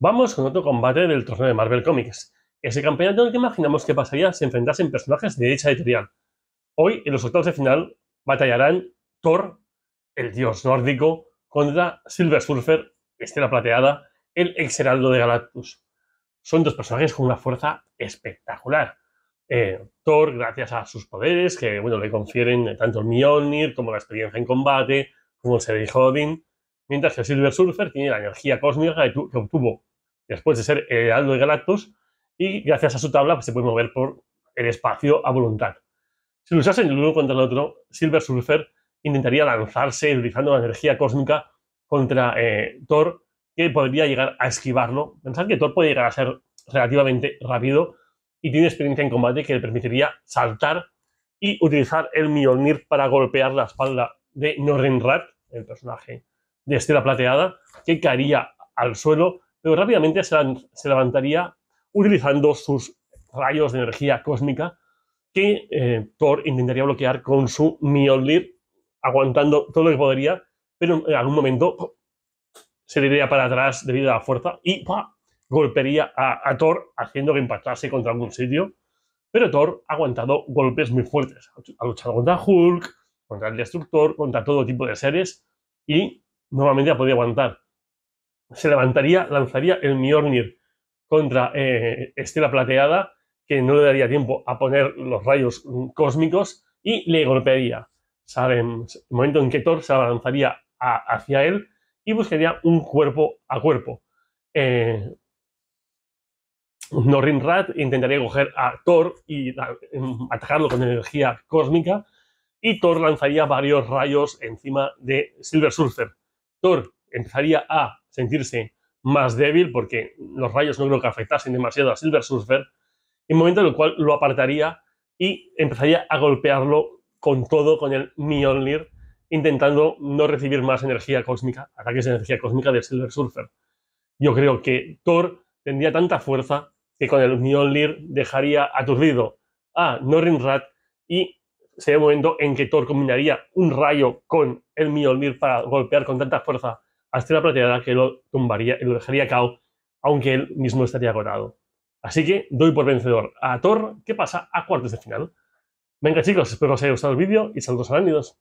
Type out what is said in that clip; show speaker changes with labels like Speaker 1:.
Speaker 1: Vamos con otro combate del torneo de Marvel Comics. Ese campeonato en el que imaginamos que pasaría si enfrentasen personajes de dicha editorial. Hoy, en los octavos de final, batallarán Thor, el dios nórdico, contra Silver Surfer, Estela Plateada, el ex heraldo de Galactus. Son dos personajes con una fuerza espectacular. Eh, Thor, gracias a sus poderes, que bueno, le confieren tanto el Mjolnir como la experiencia en combate, como el mientras que Silver Surfer tiene la energía cósmica que obtuvo después de ser Heraldo eh, de Galactus, y gracias a su tabla pues, se puede mover por el espacio a voluntad. Si luchasen el uno contra el otro, Silver Surfer intentaría lanzarse utilizando la energía cósmica contra eh, Thor, que podría llegar a esquivarlo. Pensad que Thor puede llegar a ser relativamente rápido y tiene experiencia en combate que le permitiría saltar y utilizar el Mjolnir para golpear la espalda de Norrenrat, el personaje de Estela Plateada, que caería al suelo pero rápidamente se, levantaría utilizando sus rayos de energía cósmica que eh, Thor intentaría bloquear con su Mjolnir, aguantando todo lo que podría, pero en algún momento se iría para atrás debido a la fuerza y golpearía a, Thor haciendo que impactase contra algún sitio. Pero Thor ha aguantado golpes muy fuertes. Ha luchado contra Hulk, contra el Destructor, contra todo tipo de seres y normalmente ha podido aguantar se levantaría, lanzaría el Mjolnir contra eh, Estela Plateada, que no le daría tiempo a poner los rayos mm, cósmicos y le golpearía. Saben, el momento en que Thor se avanzaría hacia él y buscaría un cuerpo a cuerpo. Eh, Norrin Rat intentaría coger a Thor y em, atacarlo con energía cósmica y Thor lanzaría varios rayos encima de Silver Surfer. Thor empezaría a sentirse más débil porque los rayos no creo que afectasen demasiado a Silver Surfer, en momento en el cual lo apartaría y empezaría a golpearlo con todo, con el Mjolnir, intentando no recibir más energía cósmica, ataques de energía cósmica del Silver Surfer. Yo creo que Thor tendría tanta fuerza que con el Mjolnir dejaría aturdido a Rat y sería el momento en que Thor combinaría un rayo con el Mjolnir para golpear con tanta fuerza hasta la plateada que lo tumbaría lo dejaría cao, aunque él mismo estaría agotado. Así que doy por vencedor a Thor, que pasa a cuartos de final. Venga chicos, espero que os haya gustado el vídeo y saludos arácnidos.